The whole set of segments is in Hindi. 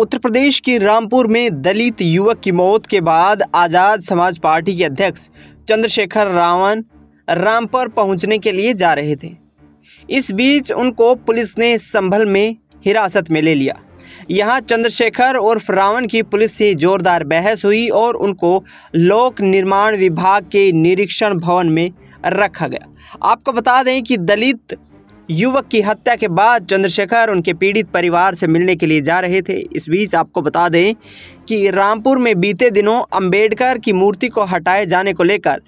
उत्तर प्रदेश के रामपुर में दलित युवक की मौत के बाद आज़ाद समाज पार्टी के अध्यक्ष चंद्रशेखर रावण रामपुर पहुंचने के लिए जा रहे थे इस बीच उनको पुलिस ने संभल में हिरासत में ले लिया यहां चंद्रशेखर और रावण की पुलिस से जोरदार बहस हुई और उनको लोक निर्माण विभाग के निरीक्षण भवन में रखा गया आपको बता दें कि दलित युवक की हत्या के बाद चंद्रशेखर उनके पीड़ित परिवार से मिलने के लिए जा रहे थे इस बीच आपको बता दें कि रामपुर में बीते दिनों अंबेडकर की मूर्ति को हटाए जाने को लेकर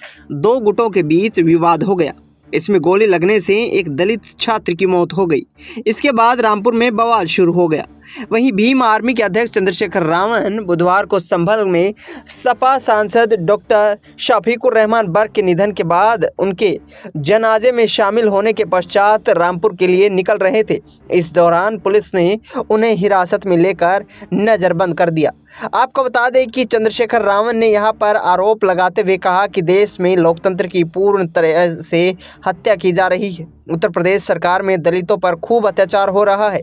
दो गुटों के बीच विवाद हो गया इसमें गोली लगने से एक दलित छात्र की मौत हो गई इसके बाद रामपुर में बवाल शुरू हो गया वहीं भीम आर्मी के अध्यक्ष चंद्रशेखर रावण बुधवार को संभल में सपा सांसद डॉक्टर शफीकुर रहमान बर्ग के निधन के बाद उनके जनाजे में शामिल होने के पश्चात रामपुर के लिए निकल रहे थे इस दौरान पुलिस ने उन्हें हिरासत में लेकर नज़रबंद कर दिया आपको बता दें कि चंद्रशेखर रावण ने यहाँ पर आरोप लगाते हुए कहा कि देश में लोकतंत्र की पूर्ण तरह से हत्या की जा रही है उत्तर प्रदेश सरकार में दलितों पर खूब अत्याचार हो रहा है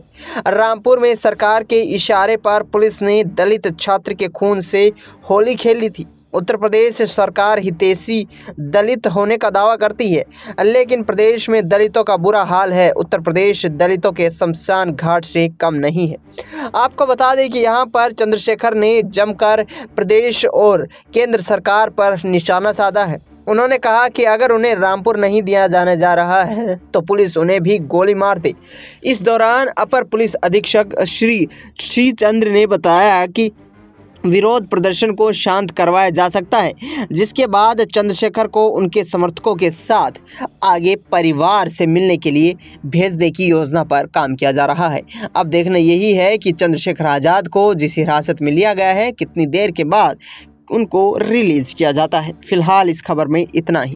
रामपुर में सरकार के इशारे पर पुलिस ने दलित छात्र के खून से होली खेली थी उत्तर प्रदेश सरकार हितेशी दलित होने का दावा करती है लेकिन प्रदेश में दलितों का बुरा हाल है उत्तर प्रदेश दलितों के शमशान घाट से कम नहीं है आपको बता दें कि यहाँ पर चंद्रशेखर ने जमकर प्रदेश और केंद्र सरकार पर निशाना साधा है उन्होंने कहा कि अगर उन्हें रामपुर नहीं दिया जाने जा रहा है तो पुलिस उन्हें भी गोली मार दे इस दौरान अपर पुलिस अधीक्षक श्री श्री चंद्र ने बताया कि विरोध प्रदर्शन को शांत करवाया जा सकता है जिसके बाद चंद्रशेखर को उनके समर्थकों के साथ आगे परिवार से मिलने के लिए भेजने की योजना पर काम किया जा रहा है अब देखना यही है कि चंद्रशेखर आज़ाद को जिस हिरासत में लिया गया है कितनी देर के बाद उनको रिलीज़ किया जाता है फिलहाल इस खबर में इतना ही